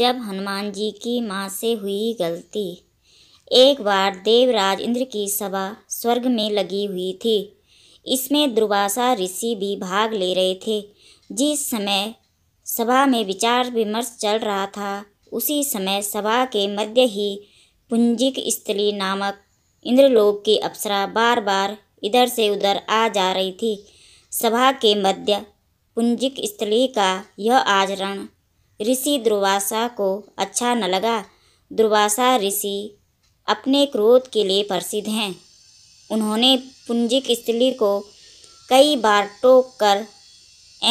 जब हनुमान जी की माँ से हुई गलती एक बार देवराज इंद्र की सभा स्वर्ग में लगी हुई थी इसमें दुर्वासा ऋषि भी भाग ले रहे थे जिस समय सभा में विचार विमर्श चल रहा था उसी समय सभा के मध्य ही पुंजिक स्थली नामक इंद्रलोक की अप्सरा बार बार इधर से उधर आ जा रही थी सभा के मध्य पुंजिक स्थली का यह आचरण ऋषि दुर्वासा को अच्छा न लगा दुर्वासा ऋषि अपने क्रोध के लिए प्रसिद्ध हैं उन्होंने पुंजिक स्त्री को कई बार टोक कर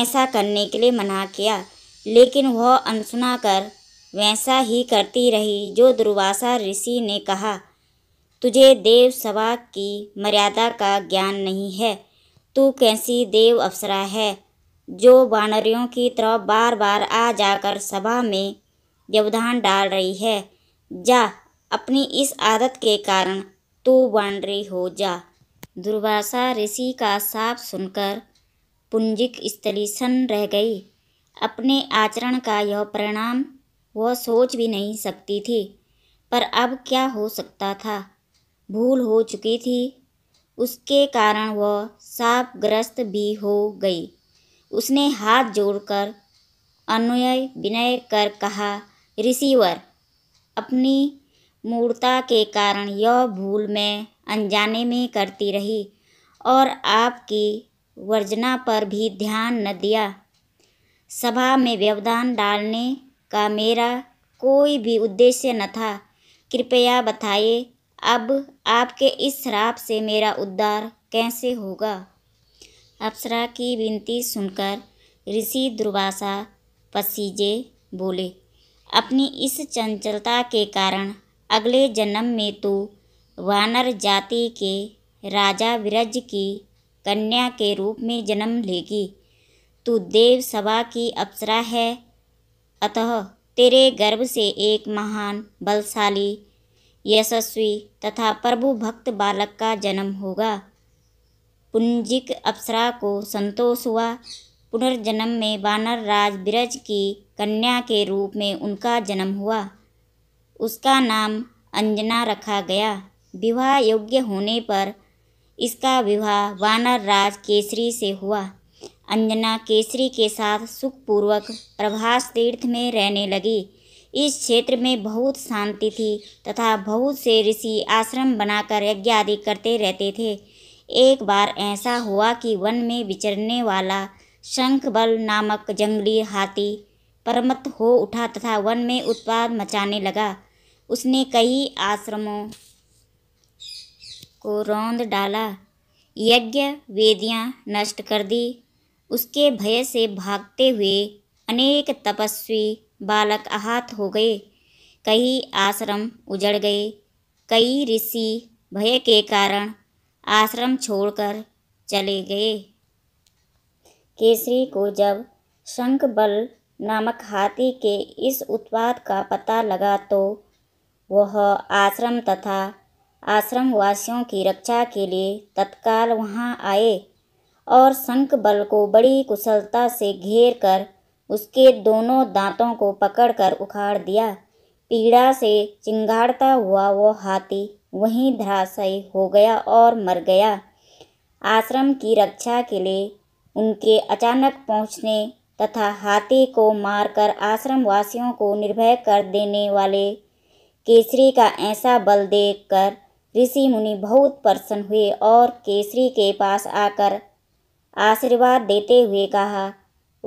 ऐसा करने के लिए मना किया लेकिन वह अनसुना कर वैसा ही करती रही जो दुर्वासा ऋषि ने कहा तुझे देव सभा की मर्यादा का ज्ञान नहीं है तू कैसी देव अप्सरा है जो बानरियों की तरफ बार बार आ जाकर सभा में व्यवधान डाल रही है जा अपनी इस आदत के कारण तू बानरी हो जा दुर्वासा ऋषि का साप सुनकर पुंजिक स्थली सन रह गई अपने आचरण का यह परिणाम वह सोच भी नहीं सकती थी पर अब क्या हो सकता था भूल हो चुकी थी उसके कारण वह सापग्रस्त भी हो गई उसने हाथ जोड़कर अनुय विनय कर कहा रिसीवर अपनी मूर्ता के कारण यह भूल मैं अनजाने में करती रही और आपकी वर्जना पर भी ध्यान न दिया सभा में व्यवधान डालने का मेरा कोई भी उद्देश्य न था कृपया बताइए अब आपके इस श्राप से मेरा उद्धार कैसे होगा अप्सरा की विनती सुनकर ऋषि दुर्वासा पसीजे बोले अपनी इस चंचलता के कारण अगले जन्म में तो वानर जाति के राजा विरज की कन्या के रूप में जन्म लेगी तू देव सभा की अप्सरा है अतः तेरे गर्भ से एक महान बलशाली यशस्वी तथा प्रभु भक्त बालक का जन्म होगा पुंजिक अप्सरा को संतोष हुआ पुनर्जन्म में वानर राज बिरज की कन्या के रूप में उनका जन्म हुआ उसका नाम अंजना रखा गया विवाह योग्य होने पर इसका विवाह वानर राज केसरी से हुआ अंजना केसरी के साथ सुखपूर्वक प्रभास तीर्थ में रहने लगी इस क्षेत्र में बहुत शांति थी तथा बहुत से ऋषि आश्रम बनाकर यज्ञ आदि करते रहते थे एक बार ऐसा हुआ कि वन में विचरने वाला शंखबल नामक जंगली हाथी परमत हो उठा तथा वन में उत्पाद मचाने लगा उसने कई आश्रमों को रौंद डाला यज्ञ वेदियाँ नष्ट कर दी उसके भय से भागते हुए अनेक तपस्वी बालक आहत हो गए कई आश्रम उजड़ गए कई ऋषि भय के कारण आश्रम छोड़कर चले गए केसरी को जब शंखबल नामक हाथी के इस उत्पाद का पता लगा तो वह आश्रम तथा आश्रम वासियों की रक्षा के लिए तत्काल वहां आए और शंख बल को बड़ी कुशलता से घेर कर उसके दोनों दांतों को पकड़कर उखाड़ दिया पीड़ा से चिंगाड़ता हुआ वह हाथी वहीं धराशायी हो गया और मर गया आश्रम की रक्षा के लिए उनके अचानक पहुंचने तथा हाथी को मारकर आश्रम वासियों को निर्भय कर देने वाले केसरी का ऐसा बल देखकर ऋषि मुनि बहुत प्रसन्न हुए और केसरी के पास आकर आशीर्वाद देते हुए कहा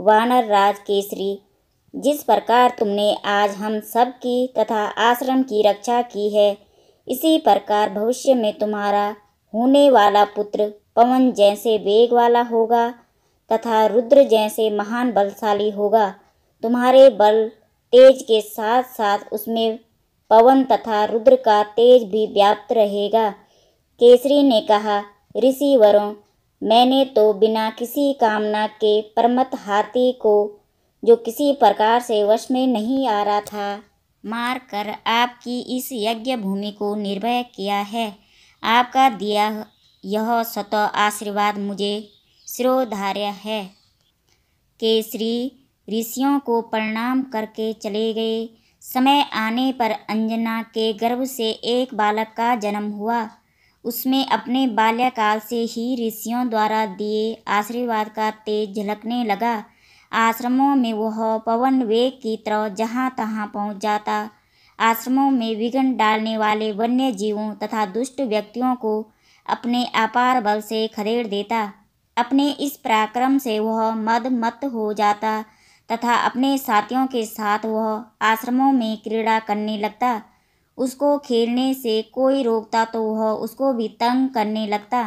वानर राज केसरी जिस प्रकार तुमने आज हम सब की तथा आश्रम की रक्षा की है इसी प्रकार भविष्य में तुम्हारा होने वाला पुत्र पवन जैसे वेग वाला होगा तथा रुद्र जैसे महान बलशाली होगा तुम्हारे बल तेज के साथ साथ उसमें पवन तथा रुद्र का तेज भी व्याप्त रहेगा केसरी ने कहा ऋषिवरों मैंने तो बिना किसी कामना के परमत हाथी को जो किसी प्रकार से वश में नहीं आ रहा था मार कर आपकी इस यज्ञ भूमि को निर्भय किया है आपका दिया यह स्वत आशीर्वाद मुझे श्रोधार्य है केसरी ऋषियों को प्रणाम करके चले गए समय आने पर अंजना के गर्भ से एक बालक का जन्म हुआ उसमें अपने बाल्यकाल से ही ऋषियों द्वारा दिए आशीर्वाद का तेज झलकने लगा आश्रमों में वह पवन वेग की तरह जहाँ तहाँ पहुँच जाता आश्रमों में विघ्न डालने वाले वन्य जीवों तथा दुष्ट व्यक्तियों को अपने अपार बल से खदेड़ देता अपने इस पराक्रम से वह मद मत हो जाता तथा अपने साथियों के साथ वह आश्रमों में क्रीड़ा करने लगता उसको खेलने से कोई रोकता तो वह उसको भी तंग करने लगता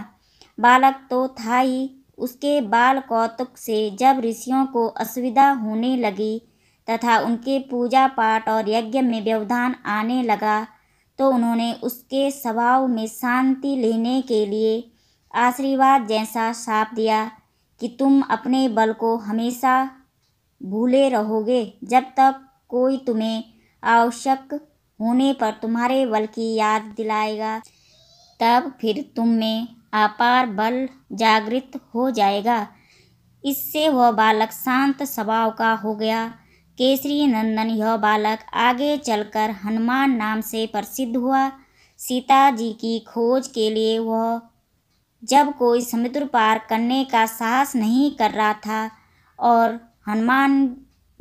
बालक तो था ही उसके बाल कौतुक से जब ऋषियों को असुविधा होने लगी तथा उनके पूजा पाठ और यज्ञ में व्यवधान आने लगा तो उन्होंने उसके स्वभाव में शांति लेने के लिए आशीर्वाद जैसा साप दिया कि तुम अपने बल को हमेशा भूले रहोगे जब तक कोई तुम्हें आवश्यक होने पर तुम्हारे बल की याद दिलाएगा तब फिर तुम में अपार बल जागृत हो जाएगा इससे वह बालक शांत स्वभाव का हो गया केसरी नंदन यह बालक आगे चलकर हनुमान नाम से प्रसिद्ध हुआ सीता जी की खोज के लिए वह जब कोई समुद्र पार करने का साहस नहीं कर रहा था और हनुमान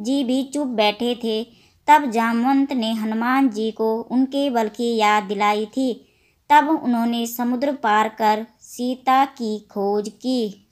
जी भी चुप बैठे थे तब जामवंत ने हनुमान जी को उनके बल की याद दिलाई थी तब उन्होंने समुद्र पार कर सीता की खोज की